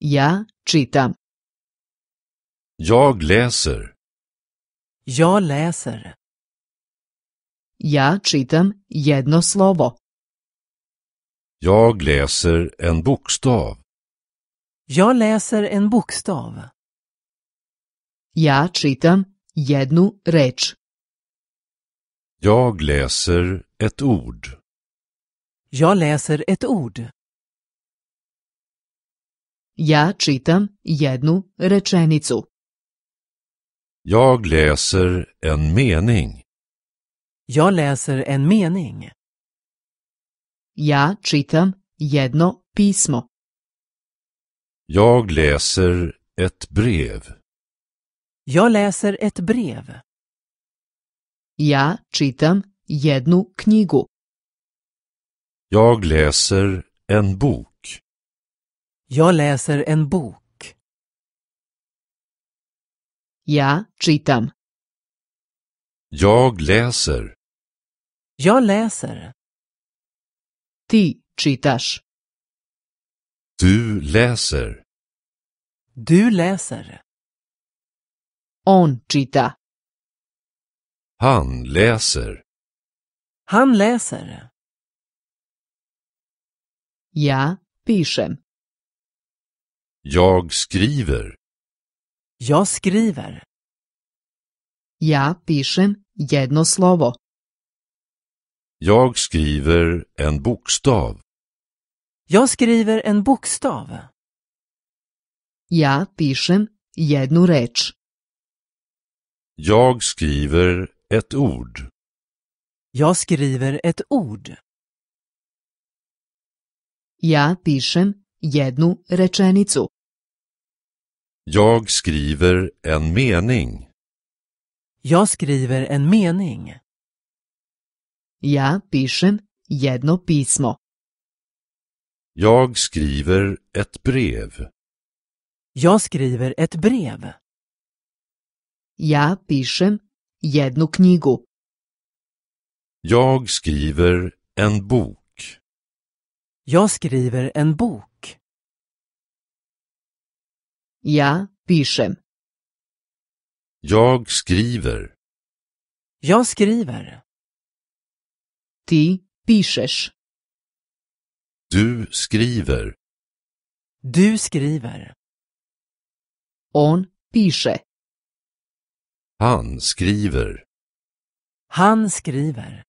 Я читам. Jag läser. Jag läser. Ja čitam jedno slovo. Jag läser en bokstav. Jag läser en bokstav. Ja čitam jednu reč. Jag läser ett ord. Jag läser ett ord. Jag čitam jednu rečenicu. Jag läser en mening. Jag läser en mening. Jag čitam jedno pismo. Jag läser ett brev. Jag läser ett brev. Jag čitam jednu knigu. Jag läser en bok. Jag läser en bok. Ja czytam. Jag läser. Jag läser. Ty czytasz. Du läser. Du läser. On czyta. Han läser. Han läser. Ja piszę. Jag skriver. Jag skriver. Ja pišem jedno slovo. Jag skriver en bokstav. Jag skriver en bokstav. Ja pišem jednu reč. Jag skriver ett ord. Jag skriver ett ord. Ja pišem jednu rečenicu. Jag skriver en mening. Jag skriver en mening. Ja pišem jedno pismo. Jag skriver ett brev. Jag skriver ett brev. Ja pišem jednu knigu. Jag skriver en bok. Jag skriver en bok. Ja piszę. Jag skriver. Jag skriver. Ty piszesz. Du skriver. Du skriver. On pisze. Han skriver. Han skriver.